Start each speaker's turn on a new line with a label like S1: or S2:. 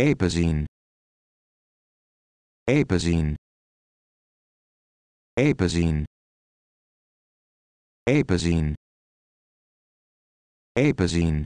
S1: Apesine Apesine Apesine Apesine Apesine